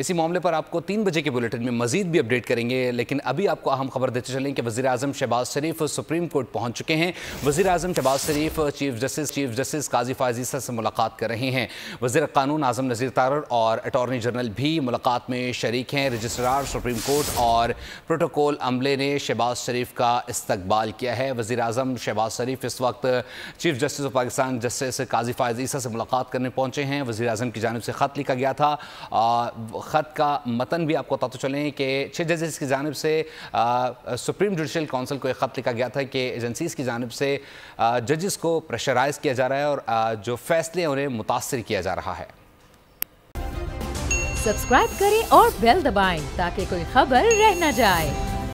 इसी मामले पर आपको तीन बजे के बुलेटिन में मजीद भी अपडेट करेंगे लेकिन अभी आपको अहम खबर देते चलें कि वजी अजम शहबाज शरीफ सुप्रीम कोर्ट पहुंच चुके हैं वजी अजम Shahbaz Sharif chief justice chief justice Qazi फाजीसा से मुलाकात कर रहे हैं वजी कानून आजम नज़ीर तारर और अटॉर्नी जनरल भी मुलाकात में शरीक हैं रजिस्ट्रार सुप्रीम कोर्ट और प्रोटोकॉल अमले ने शहबाज शरीफ का इस्तबाल किया है वजी अजम शहबाज शरीफ इस वक्त chief justice of Pakistan justice Qazi फाजीसा से मुलाकात करने पहुंचे हैं वजी अजम की जानब से ख़त लिखा गया था ख़त का मतन भी आपको पता तो चलें कि छः जजेस की जानब से आ, सुप्रीम जुडिशल काउंसिल को एक ख़त लिखा गया था कि एजेंसीज की जानब से जजेस को प्रेशराइज किया जा रहा है और आ, जो फैसले हैं उन्हें मुतासर किया जा रहा है सब्सक्राइब करें और बेल दबाएं ताकि कोई खबर रह न जाए